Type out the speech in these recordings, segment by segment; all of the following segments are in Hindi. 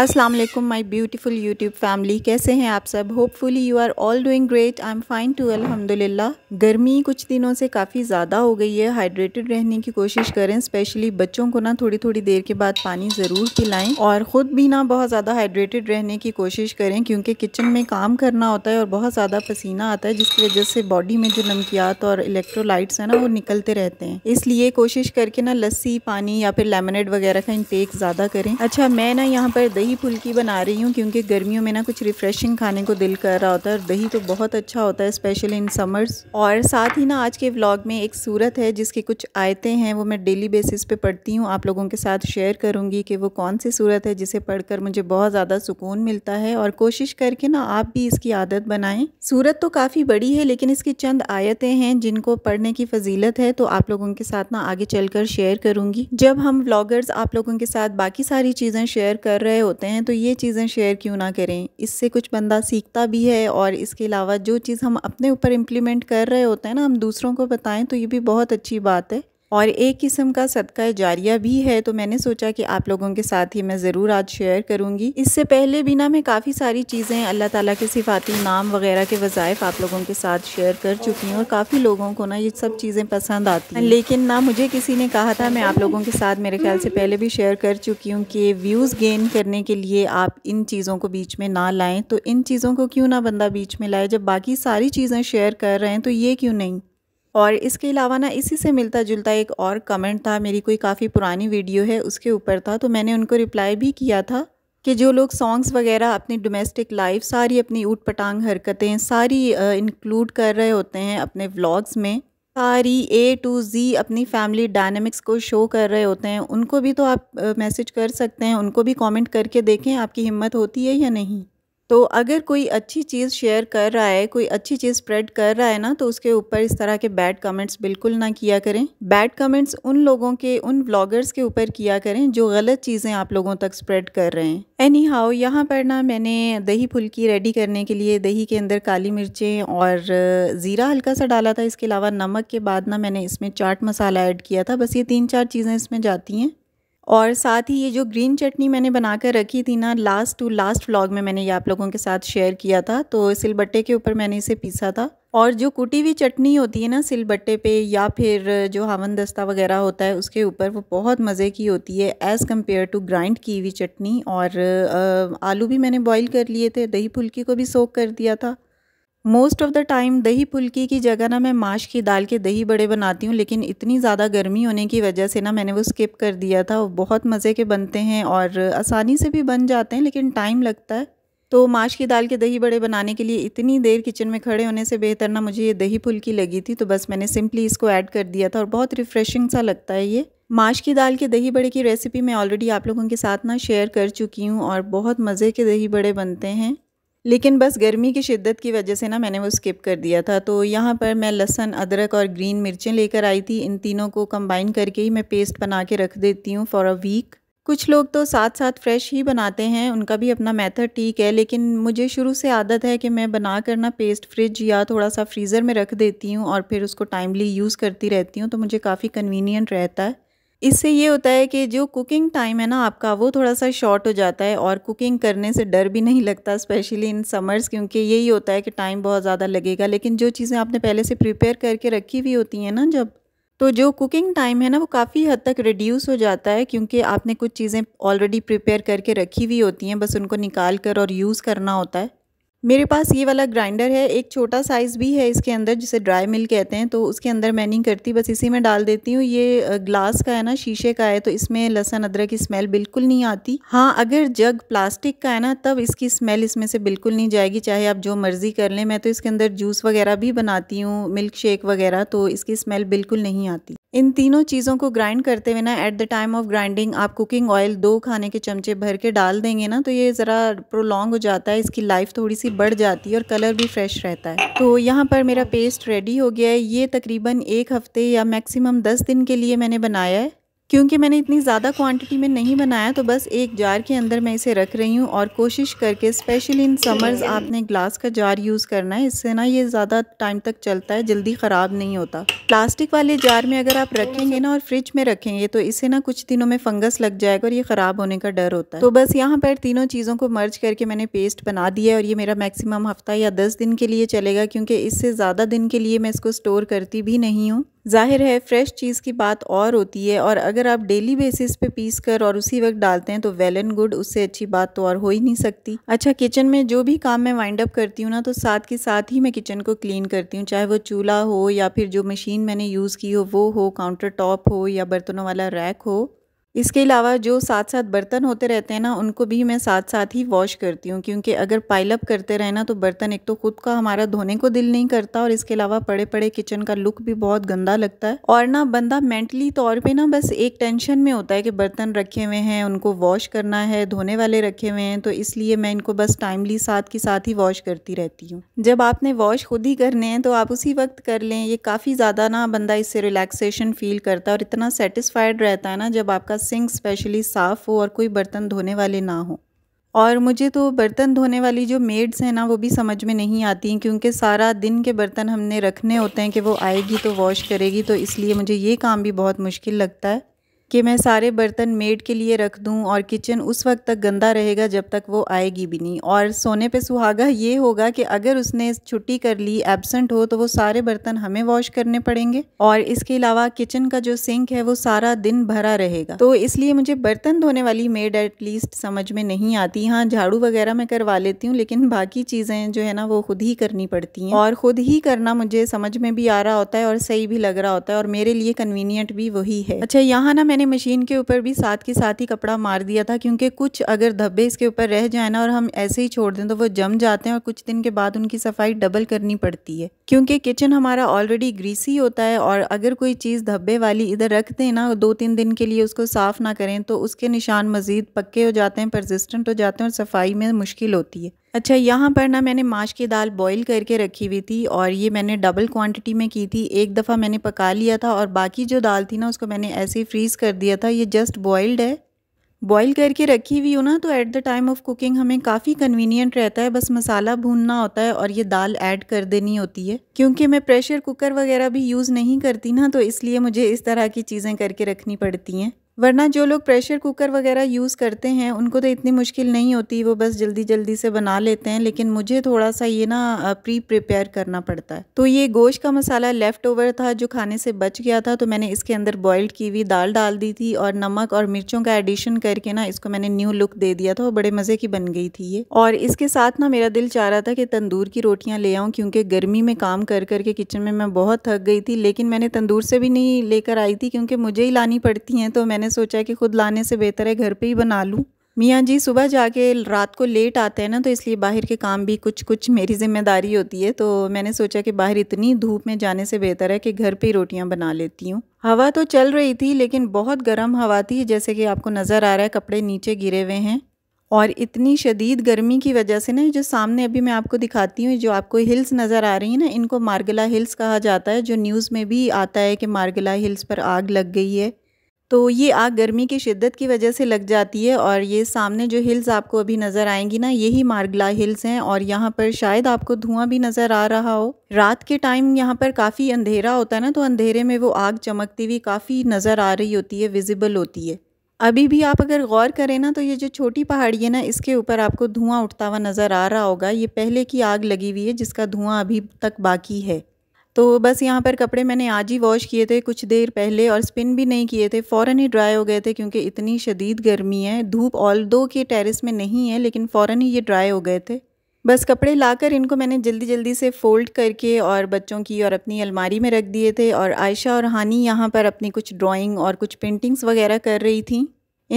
अस्सलाम वालेकुम माय ब्यूटीफुल यूट्यूब फैमिली कैसे हैं आप सब hopefully you are all doing great I am fine too अल्हम्दुलिल्लाह गर्मी कुछ दिनों से काफ़ी ज़्यादा हो गई है हाइड्रेटेड रहने की कोशिश करें स्पेशली बच्चों को ना थोड़ी थोड़ी देर के बाद पानी ज़रूर पिलाएं और ख़ुद भी ना बहुत ज़्यादा हाइड्रेटेड रहने की कोशिश करें क्योंकि किचन में काम करना होता है और बहुत ज़्यादा पसीना आता है जिसकी वजह से बॉडी में जो नमकियात और इलेक्ट्रोलाइट्स हैं ना वो निकलते रहते हैं इसलिए कोशिश करके ना लस्सी पानी या फिर लेमनेड वगैरह का इंटेक ज़्यादा करें अच्छा मैं ना यहाँ पर दही फुल्की बना रही हूँ क्योंकि गर्मियों में ना कुछ रिफ़्रेशिंग खाने को दिल कर रहा होता है और दही तो बहुत अच्छा होता है स्पेशली इन समर्स और साथ ही ना आज के व्लॉग में एक सूरत है जिसकी कुछ आयतें हैं वो मैं डेली बेसिस पे पढ़ती हूँ आप लोगों के साथ शेयर करूँगी कि वो कौन सी सूरत है जिसे पढ़कर मुझे बहुत ज़्यादा सुकून मिलता है और कोशिश करके ना आप भी इसकी आदत बनाएं सूरत तो काफ़ी बड़ी है लेकिन इसकी चंद आयतें हैं जिनको पढ़ने की फजीलत है तो आप लोगों के साथ ना आगे चलकर शेयर करूँगी जब हम व्लॉगर्स आप लोगों के साथ बाकी सारी चीज़ें शेयर कर रहे हो होते हैं तो ये चीज़ें शेयर क्यों ना करें इससे कुछ बंदा सीखता भी है और इसके अलावा जो चीज़ हम अपने ऊपर इम्प्लीमेंट कर रहे होते हैं ना हम दूसरों को बताएं तो ये भी बहुत अच्छी बात है और एक किस्म का सदका जारिया भी है तो मैंने सोचा कि आप लोगों के साथ ही मैं ज़रूर आज शेयर करूंगी इससे पहले भी ना मैं काफ़ी सारी चीज़ें अल्लाह ताला के सिफाती नाम वगैरह के वज़ायफ़ आप लोगों के साथ शेयर कर चुकी हूँ और काफ़ी लोगों को ना ये सब चीज़ें पसंद आती हैं लेकिन ना मुझे किसी ने कहा था मैं आप लोगों के साथ मेरे ख्याल से पहले भी शेयर कर चुकी हूँ कि व्यूज़ गेन करने के लिए आप इन चीज़ों को बीच में ना लाएँ तो इन चीज़ों को क्यों ना बंदा बीच में लाए जब बाकी सारी चीज़ें शेयर कर रहे हैं तो ये क्यों नहीं और इसके अलावा ना इसी से मिलता जुलता एक और कमेंट था मेरी कोई काफ़ी पुरानी वीडियो है उसके ऊपर था तो मैंने उनको रिप्लाई भी किया था कि जो लोग सॉन्ग्स वगैरह अपनी डोमेस्टिक लाइफ सारी अपनी ऊट पटांग हरकतें सारी इंक्लूड कर रहे होते हैं अपने व्लॉग्स में सारी ए टू जी अपनी फैमिली डायनेमिक्स को शो कर रहे होते हैं उनको भी तो आप मैसेज कर सकते हैं उनको भी कमेंट करके देखें आपकी हिम्मत होती है या नहीं तो अगर कोई अच्छी चीज़ शेयर कर रहा है कोई अच्छी चीज़ स्प्रेड कर रहा है ना तो उसके ऊपर इस तरह के बैड कमेंट्स बिल्कुल ना किया करें बैड कमेंट्स उन लोगों के उन व्लॉगर्स के ऊपर किया करें जो गलत चीज़ें आप लोगों तक स्प्रेड कर रहे हैं एनी हाउ यहाँ पर ना मैंने दही फुल्की रेडी करने के लिए दही के अंदर काली मिर्चें और ज़ीरा हल्का सा डाला था इसके अलावा नमक के बाद ना मैंने इसमें चाट मसाला ऐड किया था बस ये तीन चार चीज़ें इसमें जाती हैं और साथ ही ये जो ग्रीन चटनी मैंने बना कर रखी थी ना लास्ट टू लास्ट व्लॉग में मैंने ये आप लोगों के साथ शेयर किया था तो सिलबट्टे के ऊपर मैंने इसे पीसा था और जो कुटी हुई चटनी होती है ना सिलबट्टे पे या फिर जो हवन दस्ता वगैरह होता है उसके ऊपर वो बहुत मज़े की होती है एज़ कम्पेयर टू ग्राइंड की हुई चटनी और आलू भी मैंने बॉईल कर लिए थे दही फुल्की को भी सोख कर दिया था मोस्ट ऑफ़ द टाइम दही फुल्की की जगह ना मैं माश की दाल के दही बड़े बनाती हूँ लेकिन इतनी ज़्यादा गर्मी होने की वजह से ना मैंने वो स्किप कर दिया था वो बहुत मज़े के बनते हैं और आसानी से भी बन जाते हैं लेकिन टाइम लगता है तो माश की दाल के दही बड़े बनाने के लिए इतनी देर किचन में खड़े होने से बेहतर ना मुझे ये दही फुल्की लगी थी तो बस मैंने सिंपली इसको ऐड कर दिया था और बहुत रिफ़्रेशिंग सा लगता है ये माश की दाल के दही बड़े की रेसिपी मैं ऑलरेडी आप लोगों के साथ ना शेयर कर चुकी हूँ और बहुत मज़े के दही बड़े बनते हैं लेकिन बस गर्मी की शिद्दत की वजह से ना मैंने वो स्किप कर दिया था तो यहाँ पर मैं लहसन अदरक और ग्रीन मिर्चें लेकर आई थी इन तीनों को कंबाइन करके ही मैं पेस्ट बना के रख देती हूँ फॉर अ वीक कुछ लोग तो साथ साथ फ्रेश ही बनाते हैं उनका भी अपना मेथड ठीक है लेकिन मुझे शुरू से आदत है कि मैं बना कर ना पेस्ट फ्रिज या थोड़ा सा फ्रीज़र में रख देती हूँ और फिर उसको टाइमली यूज़ करती रहती हूँ तो मुझे काफ़ी कन्वीनियंट रहता है इससे ये होता है कि जो कुकिंग टाइम है ना आपका वो थोड़ा सा शॉर्ट हो जाता है और कुकिंग करने से डर भी नहीं लगता स्पेशली इन समर्स क्योंकि यही होता है कि टाइम बहुत ज़्यादा लगेगा लेकिन जो चीज़ें आपने पहले से प्रिपेयर करके रखी हुई होती हैं ना जब तो जो कुकिंग टाइम है ना वो काफ़ी हद तक रिड्यूस हो जाता है क्योंकि आपने कुछ चीज़ें ऑलरेडी प्रिपेयर करके रखी हुई होती हैं बस उनको निकाल कर और यूज़ करना होता है मेरे पास ये वाला ग्राइंडर है एक छोटा साइज़ भी है इसके अंदर जिसे ड्राई मिल कहते हैं तो उसके अंदर मैं नहीं करती बस इसी में डाल देती हूँ ये ग्लास का है ना शीशे का है तो इसमें लहसन अदरक की स्मेल बिल्कुल नहीं आती हाँ अगर जग प्लास्टिक का है ना तब इसकी स्मेल इसमें से बिल्कुल नहीं जाएगी चाहे आप जो मर्ज़ी कर लें मैं तो इसके अंदर जूस वगैरह भी बनाती हूँ मिल्क शेक वगैरह तो इसकी स्मेल बिल्कुल नहीं आती इन तीनों चीज़ों को ग्राइंड करते हुए ना at the time of grinding आप कुकिंग ऑयल दो खाने के चमचे भर के डाल देंगे ना तो ये ज़रा प्रोलॉन्ग हो जाता है इसकी लाइफ थोड़ी सी बढ़ जाती है और कलर भी फ्रेश रहता है तो यहाँ पर मेरा पेस्ट रेडी हो गया है ये तकरीबन एक हफ्ते या मैक्सिमम दस दिन के लिए मैंने बनाया है क्योंकि मैंने इतनी ज़्यादा क्वांटिटी में नहीं बनाया तो बस एक जार के अंदर मैं इसे रख रही हूँ और कोशिश करके स्पेशली इन समर्स आपने ग्लास का जार यूज़ करना है इससे ना ये ज़्यादा टाइम तक चलता है जल्दी ख़राब नहीं होता प्लास्टिक वाले जार में अगर आप रखेंगे ना और फ्रिज में रखेंगे तो इसे ना कुछ दिनों में फंगस लग जाएगा और ये ख़राब होने का डर होता है तो बस यहाँ पर तीनों चीज़ों को मर्ज करके मैंने पेस्ट बना दिया और ये मेरा मैक्सिमम हफ्ता या दस दिन के लिए चलेगा क्योंकि इससे ज़्यादा दिन के लिए मैं इसको स्टोर करती भी नहीं हूँ ज़ाहिर है फ्रेश चीज़ की बात और होती है और अगर आप डेली बेसिस पे पीस कर और उसी वक्त डालते हैं तो वेल एंड गुड उससे अच्छी बात तो और हो ही नहीं सकती अच्छा किचन में जो भी काम मैं वाइंड अप करती हूँ ना तो साथ के साथ ही मैं किचन को क्लीन करती हूँ चाहे वो चूल्हा हो या फिर जो मशीन मैंने यूज़ की हो वो हो काउंटर टॉप हो या बर्तनों वाला रैक हो इसके अलावा जो साथ साथ बर्तन होते रहते हैं ना उनको भी मैं साथ साथ ही वॉश करती हूँ क्योंकि अगर पाइलअप करते रहे ना तो बर्तन एक तो खुद का हमारा धोने को दिल नहीं करता और इसके अलावा पड़े पड़े किचन का लुक भी बहुत गंदा लगता है और ना बंदा मेंटली तौर पे ना बस एक टेंशन में होता है कि बर्तन रखे हुए हैं उनको वॉश करना है धोने वाले रखे हुए हैं तो इसलिए मैं इनको बस टाइमली साथ के साथ ही वॉश करती रहती हूँ जब आपने वॉश खुद ही करने हैं तो आप उसी वक्त कर लें ये काफ़ी ज़्यादा ना बंदा इससे रिलैक्सेशन फील करता है और इतना सेटिस्फाइड रहता है ना जब आपका सिंक स्पेशली साफ़ हो और कोई बर्तन धोने वाले ना हो और मुझे तो बर्तन धोने वाली जो मेड्स हैं ना वो भी समझ में नहीं आती क्योंकि सारा दिन के बर्तन हमने रखने होते हैं कि वो आएगी तो वॉश करेगी तो इसलिए मुझे ये काम भी बहुत मुश्किल लगता है कि मैं सारे बर्तन मेड के लिए रख दूं और किचन उस वक्त तक गंदा रहेगा जब तक वो आएगी भी नहीं और सोने पे सुहागा ये होगा कि अगर उसने छुट्टी कर ली एबसेंट हो तो वो सारे बर्तन हमें वॉश करने पड़ेंगे और इसके अलावा किचन का जो सिंक है वो सारा दिन भरा रहेगा तो इसलिए मुझे बर्तन धोने वाली मेड एटलीस्ट समझ में नहीं आती हाँ झाड़ू वगैरह मैं करवा लेती हूँ लेकिन बाकी चीज़ें जो है ना वो खुद ही करनी पड़ती हैं और खुद ही करना मुझे समझ में भी आ रहा होता है और सही भी लग रहा होता है और मेरे लिए कन्वीनियंट भी वही है अच्छा यहाँ ना मैंने मैंने मशीन के ऊपर भी साथ के साथ ही कपड़ा मार दिया था क्योंकि कुछ अगर धब्बे इसके ऊपर रह जाए ना और हम ऐसे ही छोड़ दें तो वो जम जाते हैं और कुछ दिन के बाद उनकी सफाई डबल करनी पड़ती है क्योंकि किचन हमारा ऑलरेडी ग्रीसी होता है और अगर कोई चीज़ धब्बे वाली इधर रख दें ना दो तीन दिन के लिए उसको साफ़ ना करें तो उसके निशान मज़ीद पक्के हो जाते हैं परसिस्टेंट हो जाते हैं और सफाई में मुश्किल होती है अच्छा यहाँ पर ना मैंने माश की दाल बॉईल करके रखी हुई थी और ये मैंने डबल क्वांटिटी में की थी एक दफ़ा मैंने पका लिया था और बाकी जो दाल थी ना उसको मैंने ऐसे ही फ्रीज़ कर दिया था ये जस्ट बॉइल्ड है बॉईल करके रखी हुई हो ना तो at the time of cooking हमें काफ़ी कन्वीनियंट रहता है बस मसाला भूनना होता है और ये दाल ऐड कर देनी होती है क्योंकि मैं प्रेशर कुकर वगैरह भी यूज़ नहीं करती ना तो इसलिए मुझे इस तरह की चीज़ें करके रखनी पड़ती हैं वरना जो लोग प्रेशर कुकर वगैरह यूज़ करते हैं उनको तो इतनी मुश्किल नहीं होती वो बस जल्दी जल्दी से बना लेते हैं लेकिन मुझे थोड़ा सा ये ना प्री प्रिपेयर करना पड़ता है तो ये गोश्त का मसाला लेफ़्ट ओवर था जो खाने से बच गया था तो मैंने इसके अंदर बॉयल्ड की हुई दाल डाल दी थी और नमक और मिर्चों का एडिशन करके ना इसको मैंने न्यू लुक दे दिया था और बड़े मज़े की बन गई थी ये और इसके साथ ना मेरा दिल चाह रहा था कि तंदूर की रोटियाँ ले आऊँ क्योंकि गर्मी में काम कर करके किचन में मैं बहुत थक गई थी लेकिन मैंने तंदूर से भी नहीं लेकर आई थी क्योंकि मुझे ही लानी पड़ती हैं तो मैंने मैंने सोचा कि खुद लाने से बेहतर है घर पे ही बना लूँ मियाँ जी सुबह जाके रात को लेट आते हैं ना तो इसलिए बाहर के काम भी कुछ कुछ मेरी जिम्मेदारी होती है तो मैंने सोचा कि बाहर इतनी धूप में जाने से बेहतर है कि घर पे ही रोटियाँ बना लेती हूँ हवा तो चल रही थी लेकिन बहुत गर्म हवा थी जैसे कि आपको नज़र आ रहा है कपड़े नीचे गिरे हुए हैं और इतनी शदीद गर्मी की वजह से ना जो सामने अभी मैं आपको दिखाती हूँ जो आपको हिल्स नज़र आ रही है ना इनको मार्गला हिल्स कहा जाता है जो न्यूज़ में भी आता है कि मार्गला हिल्स पर आग लग गई है तो ये आग गर्मी की शिद्दत की वजह से लग जाती है और ये सामने जो हिल्स आपको अभी नज़र आएंगी ना यही मार्गला हिल्स हैं और यहाँ पर शायद आपको धुआं भी नज़र आ रहा हो रात के टाइम यहाँ पर काफ़ी अंधेरा होता है ना तो अंधेरे में वो आग चमकती हुई काफ़ी नज़र आ रही होती है विजिबल होती है अभी भी आप अगर गौर करें ना तो ये जो छोटी पहाड़ी है ना इसके ऊपर आपको धुआं उठता हुआ नज़र आ रहा होगा ये पहले की आग लगी हुई है जिसका धुआं अभी तक बाकी है तो बस यहाँ पर कपड़े मैंने आज ही वॉश किए थे कुछ देर पहले और स्पिन भी नहीं किए थे फ़ौर ही ड्राई हो गए थे क्योंकि इतनी शदीद गर्मी है धूप ऑल दो के टेरिस में नहीं है लेकिन फ़ौर ही ये ड्राई हो गए थे बस कपड़े लाकर इनको मैंने जल्दी जल्दी से फ़ोल्ड करके और बच्चों की और अपनी अलमारी में रख दिए थे और आयशा और हानी यहाँ पर अपनी कुछ ड्राइंग और कुछ पेंटिंग्स वगैरह कर रही थी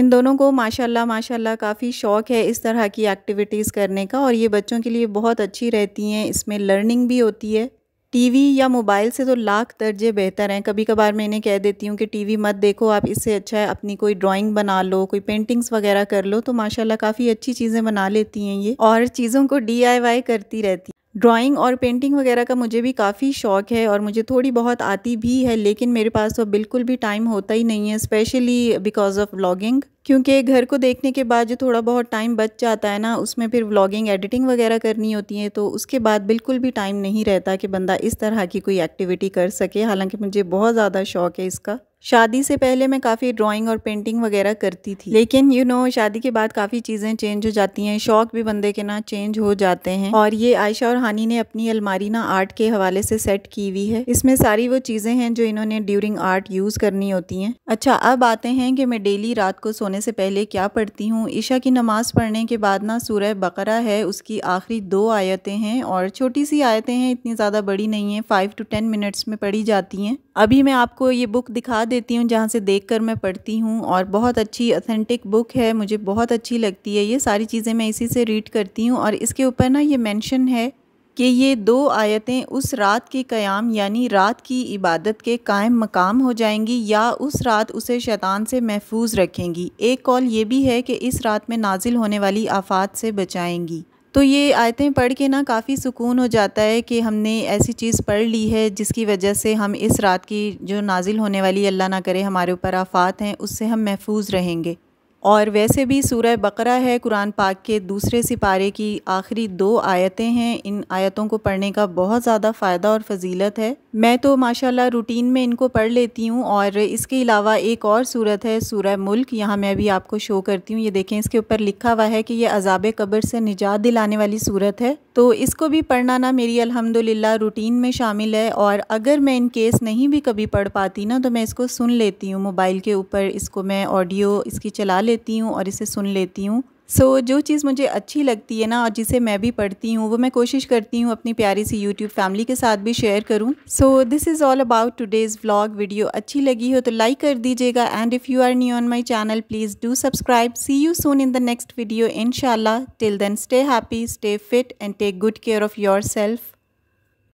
इन दोनों को माशाल्लाह माशाल्लाह काफ़ी शौक़ है इस तरह की एक्टिविटीज़ करने का और ये बच्चों के लिए बहुत अच्छी रहती हैं इसमें लर्निंग भी होती है टीवी या मोबाइल से तो लाख दर्जे बेहतर हैं कभी कभार मैं इन्हें कह देती हूँ कि टीवी मत देखो आप इससे अच्छा है अपनी कोई ड्राइंग बना लो कोई पेंटिंग्स वगैरह कर लो तो माशाल्लाह काफ़ी अच्छी चीज़ें बना लेती हैं ये और चीज़ों को डी करती रहती है ड्राइंग और पेंटिंग वगैरह का मुझे भी काफ़ी शौक़ है और मुझे थोड़ी बहुत आती भी है लेकिन मेरे पास तो बिल्कुल भी टाइम होता ही नहीं है स्पेशली बिकॉज ऑफ व्लॉगिंग क्योंकि घर को देखने के बाद जो थोड़ा बहुत टाइम बच जाता है ना उसमें फिर व्लॉगिंग एडिटिंग वगैरह करनी होती है तो उसके बाद बिल्कुल भी टाइम नहीं रहता कि बंदा इस तरह की कोई एक्टिविटी कर सके हालांकि मुझे बहुत ज़्यादा शौक़ है इसका शादी से पहले मैं काफ़ी ड्राइंग और पेंटिंग वगैरह करती थी लेकिन यू you नो know, शादी के बाद काफ़ी चीज़ें चेंज हो जाती हैं शौक भी बंदे के ना चेंज हो जाते हैं और ये आयशा और हानि ने अपनी अलमारी ना आर्ट के हवाले से सेट की हुई है इसमें सारी वो चीज़ें हैं जो इन्होंने ड्यूरिंग आर्ट यूज़ करनी होती हैं अच्छा अब आते हैं कि मैं डेली रात को सोने से पहले क्या पढ़ती हूँ ईशा की नमाज़ पढ़ने के बाद ना सूरह बकरा है उसकी आखिरी दो आयतें हैं और छोटी सी आयतें हैं इतनी ज़्यादा बड़ी नहीं है फाइव टू टेन मिनट्स में पढ़ी जाती हैं अभी मैं आपको ये बुक दिखा देती हूँ जहाँ से देख कर मैं पढ़ती हूँ और बहुत अच्छी अथेंटिक बुक है मुझे बहुत अच्छी लगती है ये सारी चीज़ें मैं इसी से रीड करती हूँ और इसके ऊपर ना ये मेंशन है कि ये दो आयतें उस रात के क़याम यानी रात की इबादत के कायम मकाम हो जाएंगी या उस रात उसे शैतान से महफूज रखेंगी एक कॉल ये भी है कि इस रात में नाजिल होने वाली आफात से बचाएंगी तो ये आयतें पढ़ के ना काफ़ी सुकून हो जाता है कि हमने ऐसी चीज़ पढ़ ली है जिसकी वजह से हम इस रात की जो नाजिल होने वाली अल्लाह ना करे हमारे ऊपर आफ़ात हैं उससे हम महफूज रहेंगे और वैसे भी सूरह बकरा है कुरान पाक के दूसरे सिपारे की आखिरी दो आयतें हैं इन आयतों को पढ़ने का बहुत ज़्यादा फ़ायदा और फजीलत है मैं तो माशाल्लाह रूटीन में इनको पढ़ लेती हूँ और इसके अलावा एक और सूरत है सूरह मुल्क यहाँ मैं भी आपको शो करती हूँ ये देखें इसके ऊपर लिखा हुआ है कि यह अजाब कब्र से निजात दिलाने वाली सूरत है तो इसको भी पढ़ना ना मेरी अलहमदिल्ला रूटीन में शामिल है और अगर मैं इन केस नहीं भी कभी पढ़ पाती ना तो मैं इसको सुन लेती हूँ मोबाइल के ऊपर इसको मैं ऑडियो इसकी चला लेती हूँ और इसे सुन लेती हूँ सो so, जो चीज़ मुझे अच्छी लगती है ना और जिसे मैं भी पढ़ती हूँ वो मैं कोशिश करती हूँ अपनी प्यारी सी यूट्यूब फैमिली के साथ भी शेयर करूँ so this is all about today's vlog video अच्छी लगी हो तो लाइक कर दीजिएगा and if you are new on my channel please do subscribe see you soon in the next video in till then stay happy stay fit and take good care of your self